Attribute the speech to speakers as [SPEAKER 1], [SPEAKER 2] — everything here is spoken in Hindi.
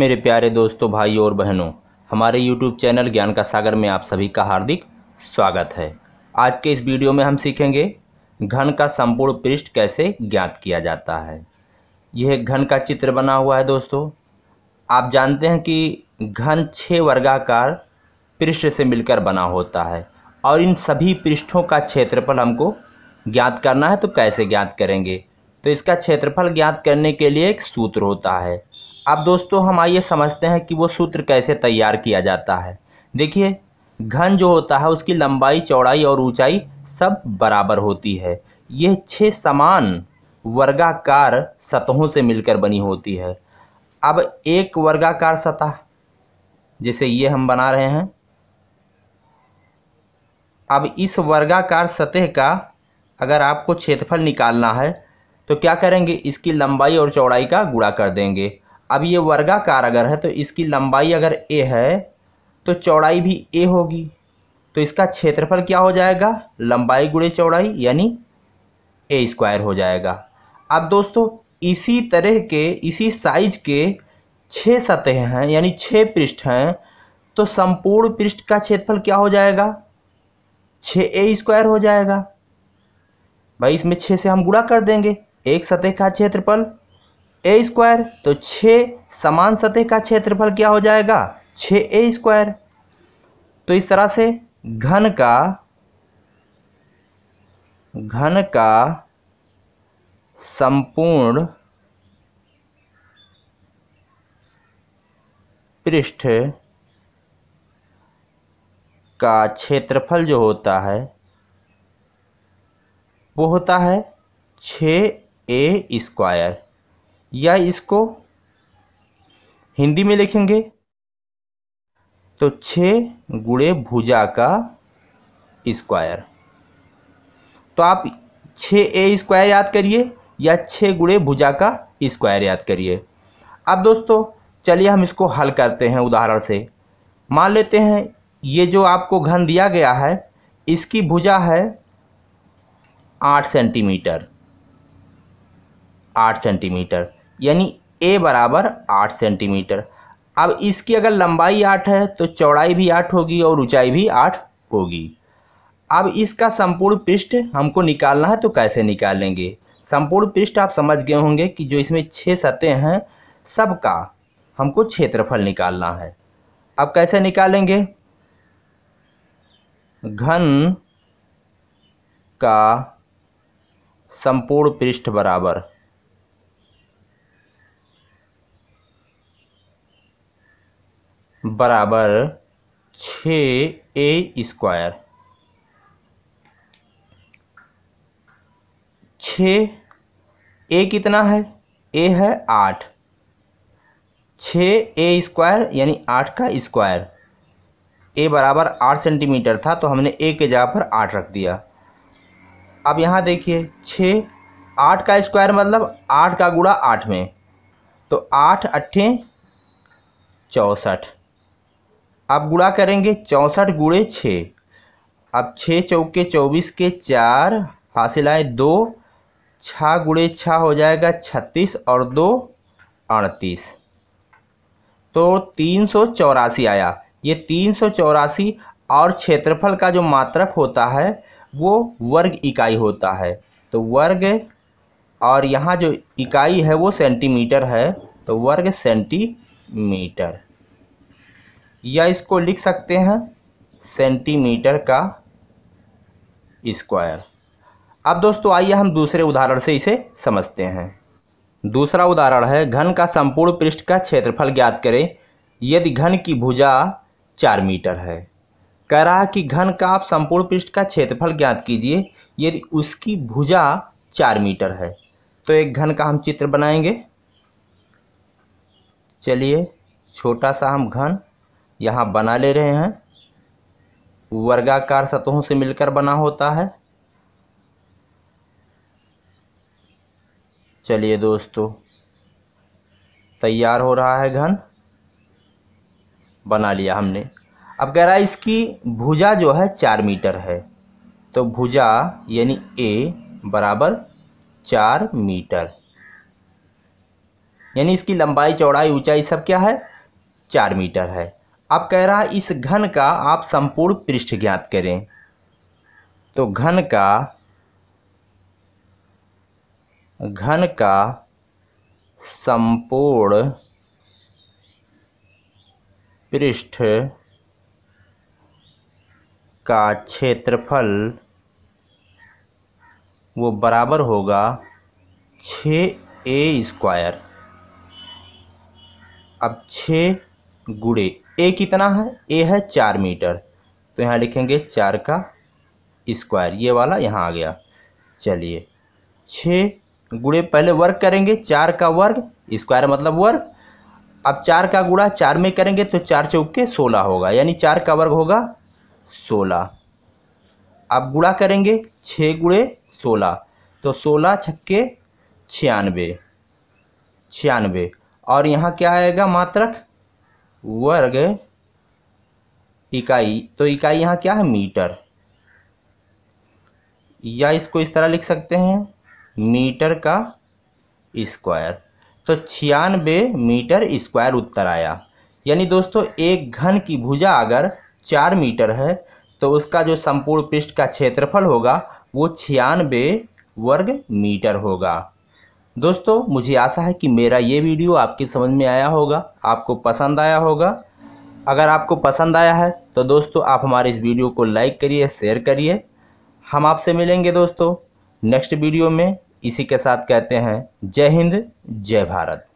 [SPEAKER 1] मेरे प्यारे दोस्तों भाई और बहनों हमारे YouTube चैनल ज्ञान का सागर में आप सभी का हार्दिक स्वागत है आज के इस वीडियो में हम सीखेंगे घन का संपूर्ण पृष्ठ कैसे ज्ञात किया जाता है यह घन का चित्र बना हुआ है दोस्तों आप जानते हैं कि घन छः वर्गाकार पृष्ठ से मिलकर बना होता है और इन सभी पृष्ठों का क्षेत्रफल हमको ज्ञात करना है तो कैसे ज्ञात करेंगे तो इसका क्षेत्रफल ज्ञात करने के लिए एक सूत्र होता है अब दोस्तों हम आइए समझते हैं कि वो सूत्र कैसे तैयार किया जाता है देखिए घन जो होता है उसकी लंबाई चौड़ाई और ऊंचाई सब बराबर होती है यह छः समान वर्गाकार सतहों से मिलकर बनी होती है अब एक वर्गाकार सतह जिसे ये हम बना रहे हैं अब इस वर्गाकार सतह का अगर आपको क्षेत्रफल निकालना है तो क्या करेंगे इसकी लंबाई और चौड़ाई का गुणा कर देंगे अब ये वर्गाकार अगर है तो इसकी लंबाई अगर ए है तो चौड़ाई भी ए होगी तो इसका क्षेत्रफल क्या हो जाएगा लंबाई गुड़े चौड़ाई यानी ए स्क्वायर हो जाएगा अब दोस्तों इसी तरह के इसी साइज के छः सतह हैं यानी छः पृष्ठ हैं तो संपूर्ण पृष्ठ का क्षेत्रफल क्या हो जाएगा छः ए स्क्वायर हो जाएगा भाई इसमें छः से हम गुणा कर देंगे एक सतह का क्षेत्रफल ए स्क्वायर तो छः समान सतह का क्षेत्रफल क्या हो जाएगा छः ए स्क्वायर तो इस तरह से घन का घन का संपूर्ण पृष्ठ का क्षेत्रफल जो होता है वो होता है छ ए स्क्वायर या इसको हिंदी में लिखेंगे तो छः गुड़े भुजा का स्क्वायर तो आप छः ए स्क्वायर याद करिए या छः गुड़े भुजा का स्क्वायर याद करिए अब दोस्तों चलिए हम इसको हल करते हैं उदाहरण से मान लेते हैं ये जो आपको घन दिया गया है इसकी भुजा है आठ सेंटीमीटर आठ सेंटीमीटर यानी ए बराबर आठ सेंटीमीटर अब इसकी अगर लंबाई आठ है तो चौड़ाई भी आठ होगी और ऊंचाई भी आठ होगी अब इसका संपूर्ण पृष्ठ हमको निकालना है तो कैसे निकालेंगे संपूर्ण पृष्ठ आप समझ गए होंगे कि जो इसमें छः सतह हैं सबका हमको क्षेत्रफल निकालना है अब कैसे निकालेंगे घन का संपूर्ण पृष्ठ बराबर बराबर छ ए स्क्वायर छ ए कितना है ए है आठ छ ए स्क्वायर यानी आठ का स्क्वायर ए बराबर आठ सेंटीमीटर था तो हमने ए के जगह पर आठ रख दिया अब यहाँ देखिए छ आठ का स्क्वायर मतलब आठ का गुड़ा आठ में तो आठ अट्ठे चौंसठ आप गुणा करेंगे चौंसठ गुड़े छः अब छः चौके चौबीस के चार फासिलाएँ दो छः गुड़े छः हो जाएगा छत्तीस और दो अड़तीस तो तीन सौ चौरासी आया ये तीन सौ चौरासी और क्षेत्रफल का जो मात्रक होता है वो वर्ग इकाई होता है तो वर्ग और यहाँ जो इकाई है वो सेंटीमीटर है तो वर्ग सेंटीमीटर या इसको लिख सकते हैं सेंटीमीटर का स्क्वायर अब दोस्तों आइए हम दूसरे उदाहरण से इसे समझते हैं दूसरा उदाहरण है घन का संपूर्ण पृष्ठ का क्षेत्रफल ज्ञात करें यदि घन की भुजा चार मीटर है कह रहा है कि घन का आप संपूर्ण पृष्ठ का क्षेत्रफल ज्ञात कीजिए यदि उसकी भुजा चार मीटर है तो एक घन का हम चित्र बनाएंगे चलिए छोटा सा हम घन यहाँ बना ले रहे हैं वर्गाकार सतहों से मिलकर बना होता है चलिए दोस्तों तैयार हो रहा है घन बना लिया हमने अब कह रहा है इसकी भुजा जो है चार मीटर है तो भुजा यानी ए बराबर चार मीटर यानी इसकी लंबाई चौड़ाई ऊंचाई सब क्या है चार मीटर है आप कह रहा है इस घन का आप संपूर्ण पृष्ठ ज्ञात करें तो घन का घन का संपूर्ण पृष्ठ का क्षेत्रफल वो बराबर होगा छ ए स्क्वायर अब छ गुड़े ए कितना है ए है चार मीटर तो यहाँ लिखेंगे चार का स्क्वायर ये वाला यहाँ आ गया चलिए छः गुड़े पहले वर्ग करेंगे चार का वर्ग स्क्वायर मतलब वर्ग अब चार का गुड़ा चार में करेंगे तो चार चौके सोलह होगा यानी चार का वर्ग होगा सोलह अब गुड़ा करेंगे छः गुड़े सोलह तो सोलह छक्के छियानवे छियानवे और यहाँ क्या आएगा मात्रक वर्ग इकाई तो इकाई यहाँ क्या है मीटर या इसको इस तरह लिख सकते हैं मीटर का स्क्वायर तो छियानबे मीटर स्क्वायर उत्तर आया यानी दोस्तों एक घन की भुजा अगर चार मीटर है तो उसका जो संपूर्ण पृष्ठ का क्षेत्रफल होगा वो छियानबे वर्ग मीटर होगा दोस्तों मुझे आशा है कि मेरा ये वीडियो आपकी समझ में आया होगा आपको पसंद आया होगा अगर आपको पसंद आया है तो दोस्तों आप हमारे इस वीडियो को लाइक करिए शेयर करिए हम आपसे मिलेंगे दोस्तों नेक्स्ट वीडियो में इसी के साथ कहते हैं जय हिंद जय भारत